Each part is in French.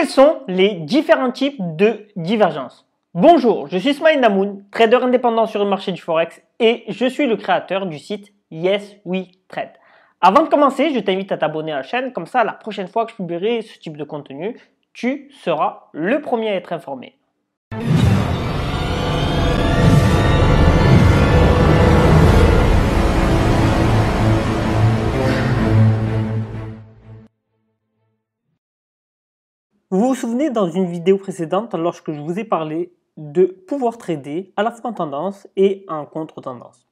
Quels sont les différents types de divergences Bonjour, je suis Smiley Namoun, trader indépendant sur le marché du Forex et je suis le créateur du site Yes Avant de commencer, je t'invite à t'abonner à la chaîne, comme ça la prochaine fois que je publierai ce type de contenu, tu seras le premier à être informé. Vous vous souvenez dans une vidéo précédente lorsque je vous ai parlé de pouvoir trader à la fois en tendance et en contre-tendance.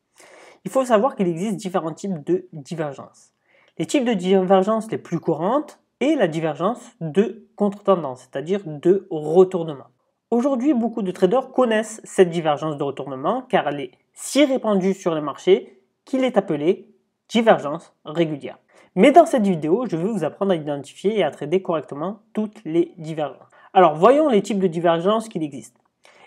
Il faut savoir qu'il existe différents types de divergences. Les types de divergences les plus courantes et la divergence de contre-tendance, c'est-à-dire de retournement. Aujourd'hui, beaucoup de traders connaissent cette divergence de retournement car elle est si répandue sur les marchés qu'il est appelé Divergence régulière. Mais dans cette vidéo, je veux vous apprendre à identifier et à trader correctement toutes les divergences. Alors voyons les types de divergences qu'il existe.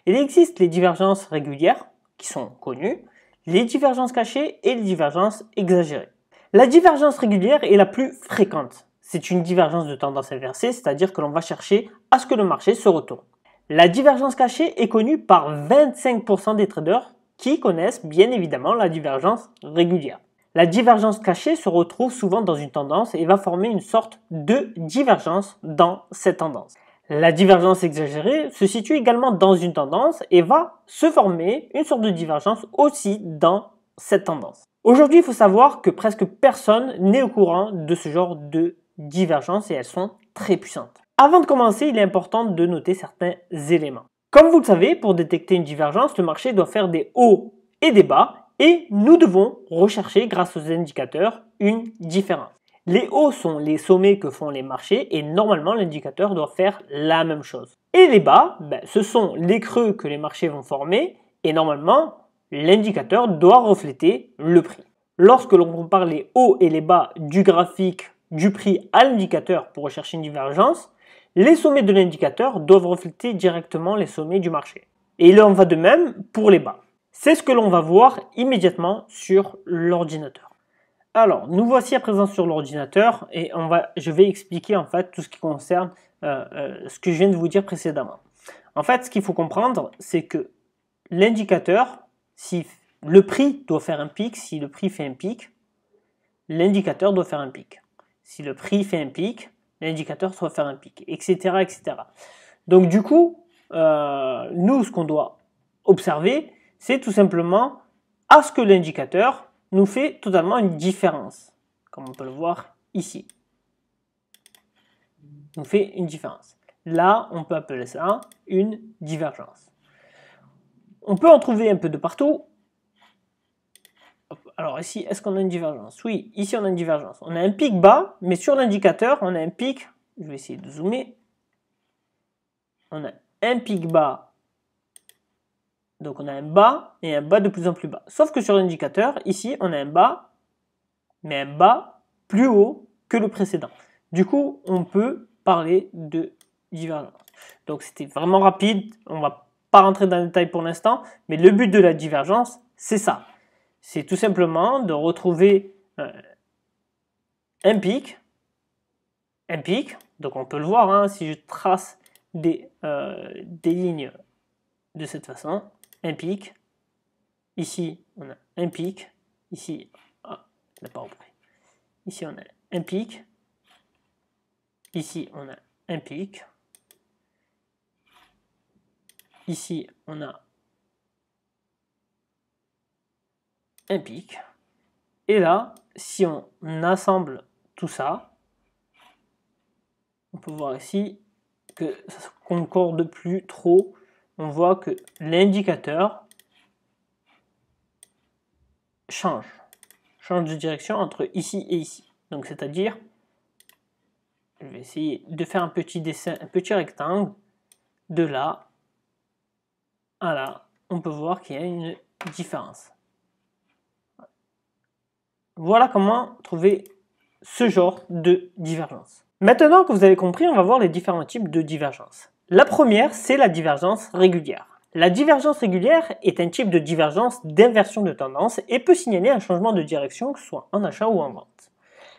Il existe les divergences régulières, qui sont connues, les divergences cachées et les divergences exagérées. La divergence régulière est la plus fréquente. C'est une divergence de tendance inversée, c'est-à-dire que l'on va chercher à ce que le marché se retourne. La divergence cachée est connue par 25% des traders qui connaissent bien évidemment la divergence régulière. La divergence cachée se retrouve souvent dans une tendance et va former une sorte de divergence dans cette tendance. La divergence exagérée se situe également dans une tendance et va se former une sorte de divergence aussi dans cette tendance. Aujourd'hui, il faut savoir que presque personne n'est au courant de ce genre de divergence et elles sont très puissantes. Avant de commencer, il est important de noter certains éléments. Comme vous le savez, pour détecter une divergence, le marché doit faire des hauts et des bas et nous devons rechercher grâce aux indicateurs une différence. Les hauts sont les sommets que font les marchés et normalement l'indicateur doit faire la même chose. Et les bas, ben, ce sont les creux que les marchés vont former et normalement l'indicateur doit refléter le prix. Lorsque l'on compare les hauts et les bas du graphique du prix à l'indicateur pour rechercher une divergence, les sommets de l'indicateur doivent refléter directement les sommets du marché. Et il en va de même pour les bas. C'est ce que l'on va voir immédiatement sur l'ordinateur. Alors, nous voici à présent sur l'ordinateur et on va, je vais expliquer en fait tout ce qui concerne euh, euh, ce que je viens de vous dire précédemment. En fait, ce qu'il faut comprendre, c'est que l'indicateur, si le prix doit faire un pic, si le prix fait un pic, l'indicateur doit faire un pic. Si le prix fait un pic, l'indicateur doit faire un pic, etc. etc. Donc du coup, euh, nous, ce qu'on doit observer, c'est tout simplement à ce que l'indicateur nous fait totalement une différence, comme on peut le voir ici. Nous fait une différence. Là, on peut appeler ça une divergence. On peut en trouver un peu de partout. Alors ici, est-ce qu'on a une divergence Oui, ici on a une divergence. On a un pic bas, mais sur l'indicateur, on a un pic, je vais essayer de zoomer, on a un pic bas donc on a un bas et un bas de plus en plus bas. Sauf que sur l'indicateur, ici, on a un bas, mais un bas plus haut que le précédent. Du coup, on peut parler de divergence. Donc c'était vraiment rapide, on va pas rentrer dans le détail pour l'instant, mais le but de la divergence, c'est ça. C'est tout simplement de retrouver euh, un pic, un pic, donc on peut le voir, hein, si je trace des, euh, des lignes de cette façon, un pic. Ici, on a un pic. Ici, ah, Ici, on a un pic. Ici, on a un pic. Ici, on a un pic. Et là, si on assemble tout ça, on peut voir ici que ça se concorde plus trop on voit que l'indicateur change, change de direction entre ici et ici. Donc c'est-à-dire, je vais essayer de faire un petit dessin, un petit rectangle, de là à là, on peut voir qu'il y a une différence. Voilà comment trouver ce genre de divergence. Maintenant que vous avez compris, on va voir les différents types de divergences. La première, c'est la divergence régulière. La divergence régulière est un type de divergence d'inversion de tendance et peut signaler un changement de direction, que ce soit en achat ou en vente.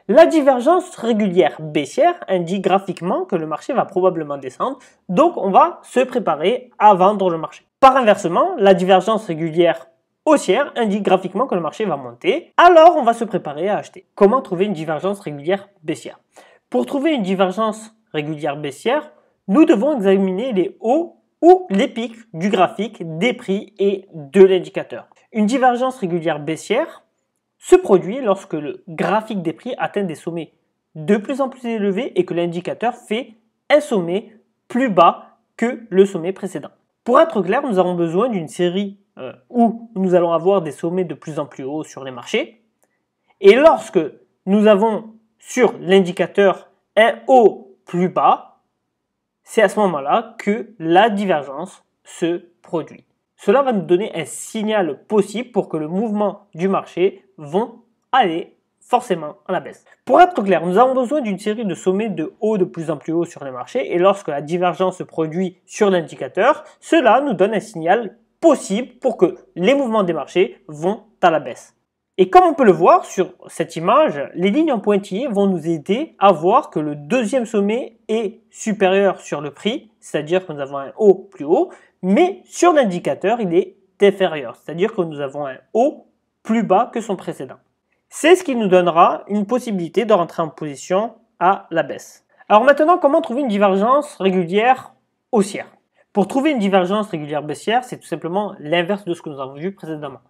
La divergence régulière baissière indique graphiquement que le marché va probablement descendre, donc on va se préparer à vendre le marché. Par inversement, la divergence régulière haussière indique graphiquement que le marché va monter, alors on va se préparer à acheter. Comment trouver une divergence régulière baissière Pour trouver une divergence régulière baissière, nous devons examiner les hauts ou les pics du graphique, des prix et de l'indicateur. Une divergence régulière baissière se produit lorsque le graphique des prix atteint des sommets de plus en plus élevés et que l'indicateur fait un sommet plus bas que le sommet précédent. Pour être clair, nous avons besoin d'une série euh, où nous allons avoir des sommets de plus en plus hauts sur les marchés. Et lorsque nous avons sur l'indicateur un haut plus bas, c'est à ce moment-là que la divergence se produit. Cela va nous donner un signal possible pour que le mouvement du marché vont aller forcément à la baisse. Pour être clair, nous avons besoin d'une série de sommets de haut de plus en plus haut sur les marchés et lorsque la divergence se produit sur l'indicateur, cela nous donne un signal possible pour que les mouvements des marchés vont à la baisse. Et comme on peut le voir sur cette image, les lignes en pointillés vont nous aider à voir que le deuxième sommet est supérieur sur le prix, c'est-à-dire que nous avons un haut plus haut, mais sur l'indicateur, il est inférieur, c'est-à-dire que nous avons un haut plus bas que son précédent. C'est ce qui nous donnera une possibilité de rentrer en position à la baisse. Alors maintenant, comment trouver une divergence régulière haussière pour trouver une divergence régulière baissière, c'est tout simplement l'inverse de ce que nous avons vu précédemment.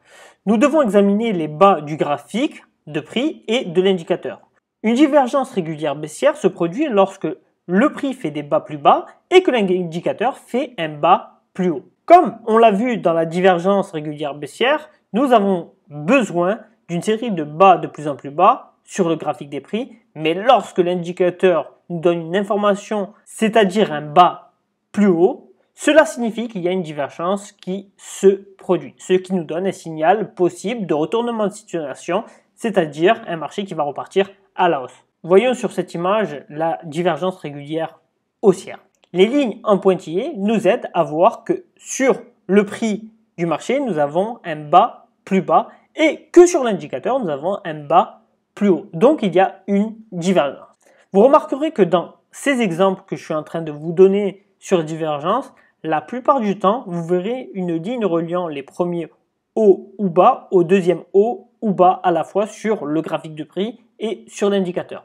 Nous devons examiner les bas du graphique de prix et de l'indicateur. Une divergence régulière baissière se produit lorsque le prix fait des bas plus bas et que l'indicateur fait un bas plus haut. Comme on l'a vu dans la divergence régulière baissière, nous avons besoin d'une série de bas de plus en plus bas sur le graphique des prix, mais lorsque l'indicateur nous donne une information, c'est-à-dire un bas plus haut, cela signifie qu'il y a une divergence qui se produit, ce qui nous donne un signal possible de retournement de situation, c'est-à-dire un marché qui va repartir à la hausse. Voyons sur cette image la divergence régulière haussière. Les lignes en pointillés nous aident à voir que sur le prix du marché, nous avons un bas plus bas et que sur l'indicateur, nous avons un bas plus haut. Donc il y a une divergence. Vous remarquerez que dans ces exemples que je suis en train de vous donner sur divergence, la plupart du temps, vous verrez une ligne reliant les premiers hauts ou bas au deuxième haut ou bas à la fois sur le graphique de prix et sur l'indicateur.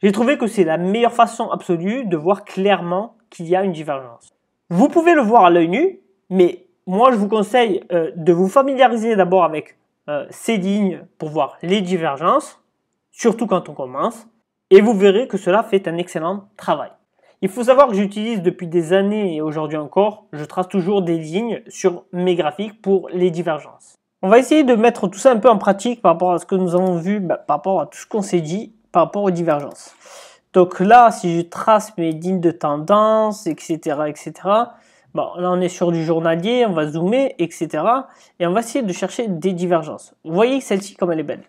J'ai trouvé que c'est la meilleure façon absolue de voir clairement qu'il y a une divergence. Vous pouvez le voir à l'œil nu, mais moi je vous conseille euh, de vous familiariser d'abord avec euh, ces lignes pour voir les divergences, surtout quand on commence, et vous verrez que cela fait un excellent travail. Il faut savoir que j'utilise depuis des années et aujourd'hui encore, je trace toujours des lignes sur mes graphiques pour les divergences. On va essayer de mettre tout ça un peu en pratique par rapport à ce que nous avons vu, bah, par rapport à tout ce qu'on s'est dit, par rapport aux divergences. Donc là, si je trace mes lignes de tendance, etc., etc., Bon, là on est sur du journalier, on va zoomer, etc. Et on va essayer de chercher des divergences. Vous voyez celle-ci comme elle est belle.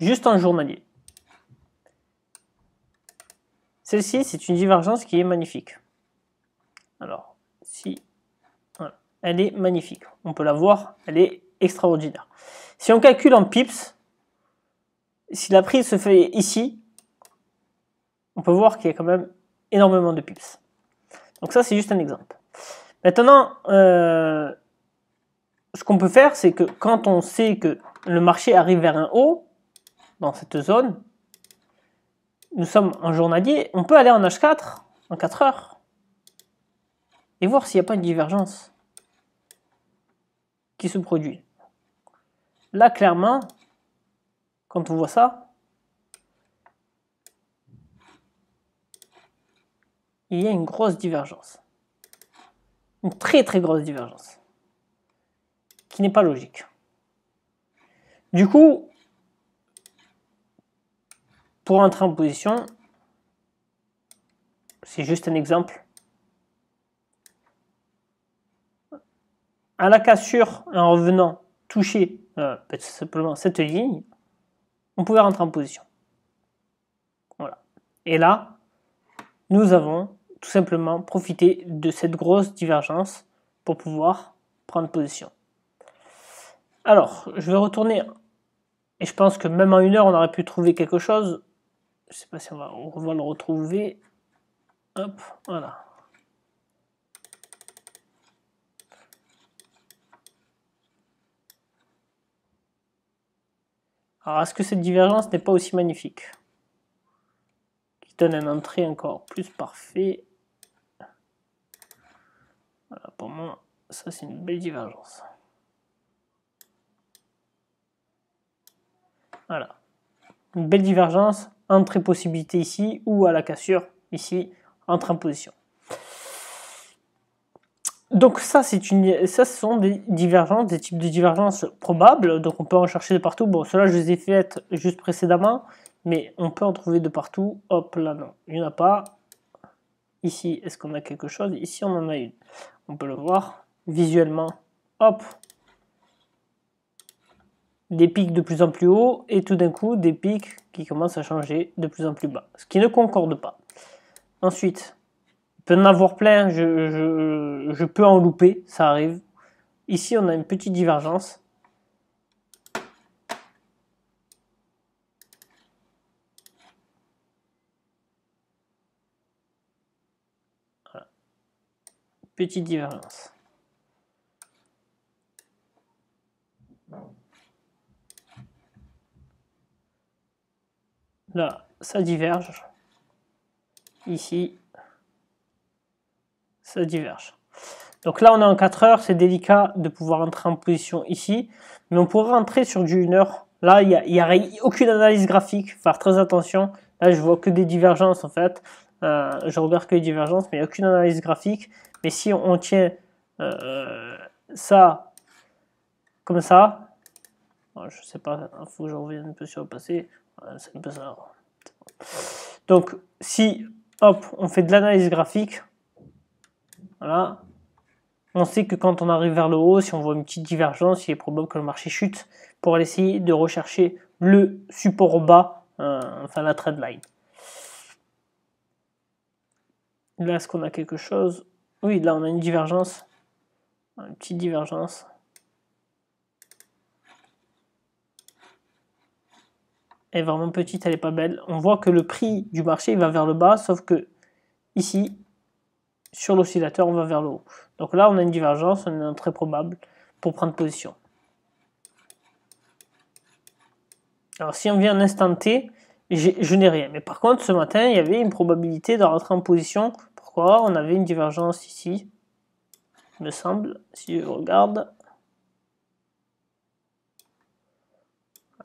Juste en journalier. Celle-ci, c'est une divergence qui est magnifique. Alors, si... Elle est magnifique. On peut la voir, elle est extraordinaire. Si on calcule en pips, si la prise se fait ici, on peut voir qu'il y a quand même énormément de pips. Donc ça, c'est juste un exemple. Maintenant, euh, ce qu'on peut faire, c'est que quand on sait que le marché arrive vers un haut, dans cette zone, nous sommes un journalier, on peut aller en H4 en 4 heures et voir s'il n'y a pas une divergence qui se produit. Là, clairement, quand on voit ça, il y a une grosse divergence. Une très très grosse divergence. Qui n'est pas logique. Du coup, pour entrer en position, c'est juste un exemple. À la cassure, en revenant toucher euh, ben, simplement cette ligne, on pouvait rentrer en position. Voilà. Et là, nous avons tout simplement profité de cette grosse divergence pour pouvoir prendre position. Alors, je vais retourner, et je pense que même en une heure, on aurait pu trouver quelque chose je sais pas si on va, on va le retrouver. Hop, voilà. Alors, est-ce que cette divergence n'est pas aussi magnifique Qui donne un entrée encore plus parfait. Voilà, pour moi, ça c'est une belle divergence. Voilà. Une belle divergence entre possibilité ici ou à la cassure ici, entre en position. Donc ça, c'est une, ça, ce sont des divergences, des types de divergences probables. Donc on peut en chercher de partout. Bon, cela je les ai faites juste précédemment, mais on peut en trouver de partout. Hop, là non, il n'y en a pas. Ici, est-ce qu'on a quelque chose Ici, on en a une. On peut le voir visuellement. Hop, des pics de plus en plus hauts et tout d'un coup des pics qui commencent à changer de plus en plus bas, ce qui ne concorde pas. Ensuite, peut en avoir plein, je, peux en louper, ça arrive. Ici, on a une petite divergence. Petite divergence. Là, ça diverge. Ici, ça diverge. Donc là, on est en 4 heures, c'est délicat de pouvoir entrer en position ici, mais on pourrait rentrer sur du 1 heure. Là, il n'y a, aucune analyse graphique, faire très attention. Là, je vois que des divergences en fait. Euh, je regarde que les divergences, mais aucune analyse graphique. Mais si on, tient euh, ça comme ça, je sais pas, il hein, faut que je revienne un peu sur le passé. Donc, si, hop, on fait de l'analyse graphique, voilà, on sait que quand on arrive vers le haut, si on voit une petite divergence, il est probable que le marché chute pour aller essayer de rechercher le support bas, euh, enfin la trade line. Là, est-ce qu'on a quelque chose Oui, là, on a une divergence, une petite divergence. est vraiment petite, elle est pas belle. On voit que le prix du marché il va vers le bas, sauf que ici, sur l'oscillateur, on va vers le haut. Donc là, on a une divergence, on est très probable pour prendre position. Alors si on vient en instant T, je n'ai rien. Mais par contre, ce matin, il y avait une probabilité de rentrer en position. Pourquoi On avait une divergence ici, me semble, si je regarde.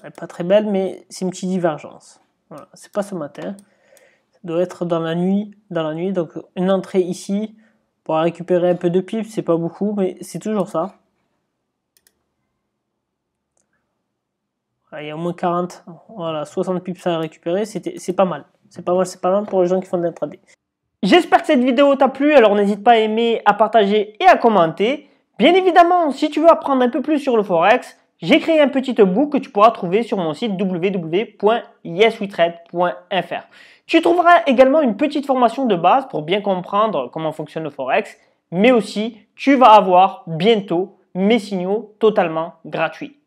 Elle pas très belle, mais c'est une petite divergence. Voilà, c'est pas ce matin. Ça doit être dans la nuit, dans la nuit. Donc une entrée ici pour récupérer un peu de pips c'est pas beaucoup, mais c'est toujours ça. Ah, il y a au moins 40, voilà, 60 pips à récupérer, c'est pas mal. C'est pas mal, c'est pas mal pour les gens qui font de l'intraday. J'espère que cette vidéo t'a plu, alors n'hésite pas à aimer, à partager et à commenter. Bien évidemment, si tu veux apprendre un peu plus sur le Forex, j'ai créé un petit bout que tu pourras trouver sur mon site www.yeswetrade.fr. Tu trouveras également une petite formation de base pour bien comprendre comment fonctionne le forex, mais aussi tu vas avoir bientôt mes signaux totalement gratuits.